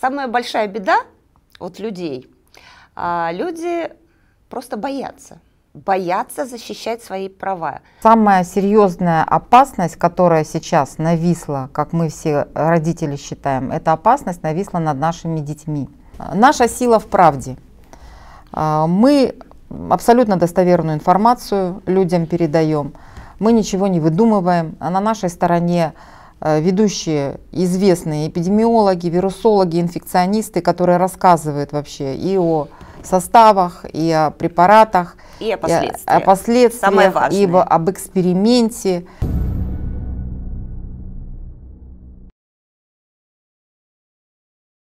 Самая большая беда от людей, а, люди просто боятся боятся защищать свои права. Самая серьезная опасность, которая сейчас нависла, как мы все родители считаем, эта опасность нависла над нашими детьми. Наша сила в правде. А, мы абсолютно достоверную информацию людям передаем, мы ничего не выдумываем, а на нашей стороне Э, ведущие известные эпидемиологи, вирусологи, инфекционисты, которые рассказывают вообще и о составах, и о препаратах, и о последствиях, и, о последствиях, и об эксперименте.